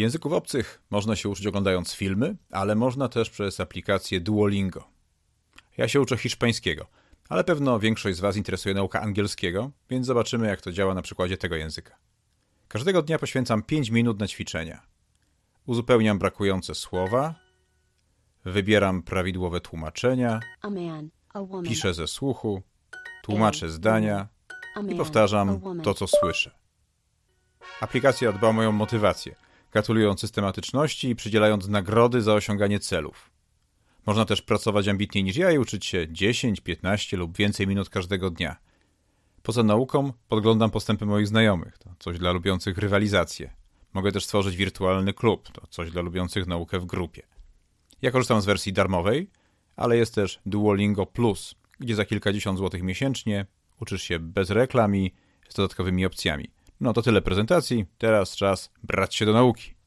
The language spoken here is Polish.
Języków obcych można się uczyć oglądając filmy, ale można też przez aplikację Duolingo. Ja się uczę hiszpańskiego, ale pewno większość z Was interesuje nauka angielskiego, więc zobaczymy, jak to działa na przykładzie tego języka. Każdego dnia poświęcam 5 minut na ćwiczenia. Uzupełniam brakujące słowa, wybieram prawidłowe tłumaczenia, piszę ze słuchu, tłumaczę zdania i powtarzam to, co słyszę. Aplikacja dba o moją motywację – gratulując systematyczności i przydzielając nagrody za osiąganie celów. Można też pracować ambitniej niż ja i uczyć się 10, 15 lub więcej minut każdego dnia. Poza nauką podglądam postępy moich znajomych, to coś dla lubiących rywalizację. Mogę też stworzyć wirtualny klub, to coś dla lubiących naukę w grupie. Ja korzystam z wersji darmowej, ale jest też Duolingo Plus, gdzie za kilkadziesiąt złotych miesięcznie uczysz się bez reklam i z dodatkowymi opcjami. No to tyle prezentacji, teraz czas brać się do nauki.